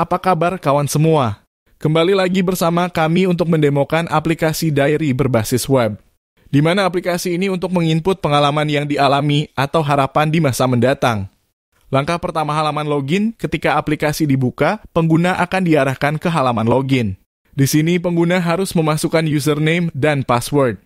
Apa kabar kawan semua? Kembali lagi bersama kami untuk mendemokan aplikasi diary berbasis web. Di mana aplikasi ini untuk menginput pengalaman yang dialami atau harapan di masa mendatang. Langkah pertama halaman login, ketika aplikasi dibuka, pengguna akan diarahkan ke halaman login. Di sini pengguna harus memasukkan username dan password.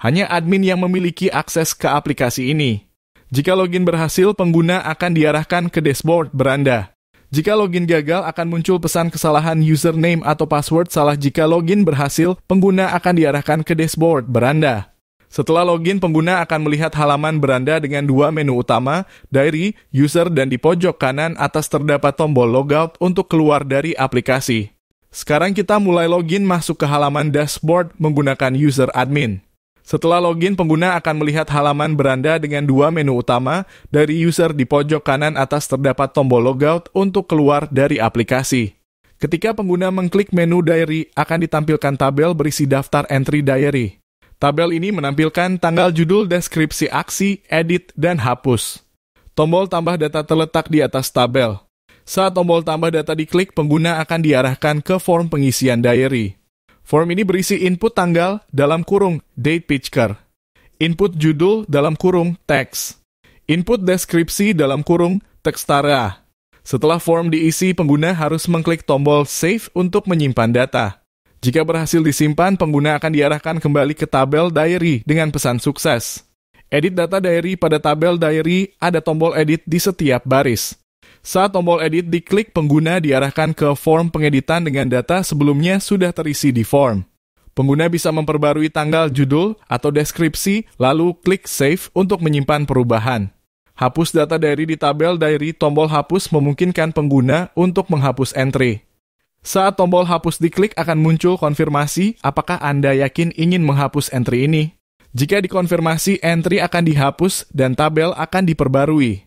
Hanya admin yang memiliki akses ke aplikasi ini. Jika login berhasil, pengguna akan diarahkan ke dashboard beranda. Jika login gagal, akan muncul pesan kesalahan username atau password salah jika login berhasil, pengguna akan diarahkan ke dashboard beranda. Setelah login, pengguna akan melihat halaman beranda dengan dua menu utama, Diary, User, dan di pojok kanan atas terdapat tombol Logout untuk keluar dari aplikasi. Sekarang kita mulai login masuk ke halaman dashboard menggunakan user admin. Setelah login, pengguna akan melihat halaman beranda dengan dua menu utama. Dari user di pojok kanan atas terdapat tombol logout untuk keluar dari aplikasi. Ketika pengguna mengklik menu diary, akan ditampilkan tabel berisi daftar entry diary. Tabel ini menampilkan tanggal judul deskripsi aksi, edit, dan hapus. Tombol tambah data terletak di atas tabel. Saat tombol tambah data diklik, pengguna akan diarahkan ke form pengisian diary. Form ini berisi input tanggal dalam kurung date picture, input judul dalam kurung teks, input deskripsi dalam kurung tekstara. Setelah form diisi, pengguna harus mengklik tombol save untuk menyimpan data. Jika berhasil disimpan, pengguna akan diarahkan kembali ke tabel diary dengan pesan sukses. Edit data diary pada tabel diary ada tombol edit di setiap baris. Saat tombol edit diklik, pengguna diarahkan ke form pengeditan dengan data sebelumnya sudah terisi di form. Pengguna bisa memperbarui tanggal judul atau deskripsi, lalu klik save untuk menyimpan perubahan. Hapus data diary di tabel diary tombol hapus memungkinkan pengguna untuk menghapus entry. Saat tombol hapus diklik akan muncul konfirmasi apakah Anda yakin ingin menghapus entry ini. Jika dikonfirmasi, entry akan dihapus dan tabel akan diperbarui.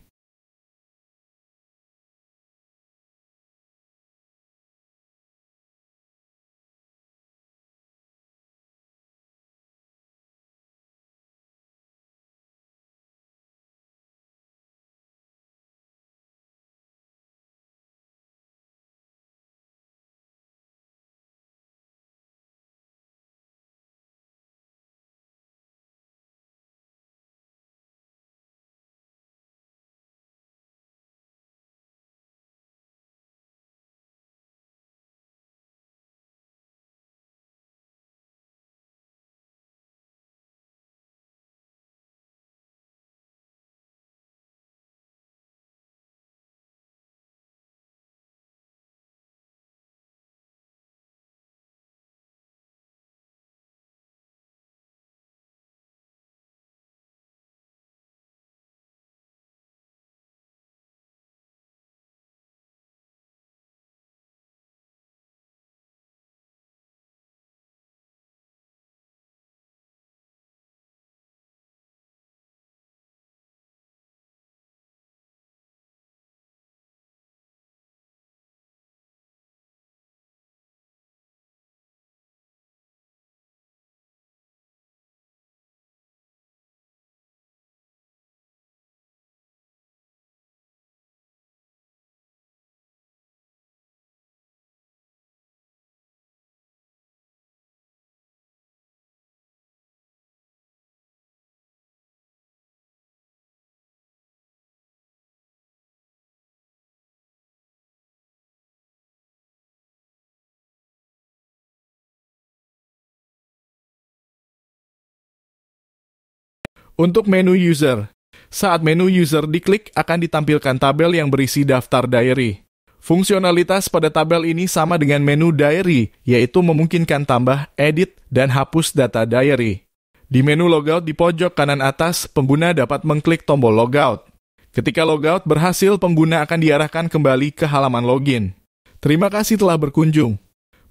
Untuk menu user, saat menu user diklik akan ditampilkan tabel yang berisi daftar diary. Fungsionalitas pada tabel ini sama dengan menu diary, yaitu memungkinkan tambah, edit, dan hapus data diary. Di menu logout di pojok kanan atas, pengguna dapat mengklik tombol logout. Ketika logout berhasil, pengguna akan diarahkan kembali ke halaman login. Terima kasih telah berkunjung.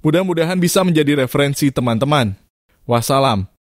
Mudah-mudahan bisa menjadi referensi teman-teman. Wassalam.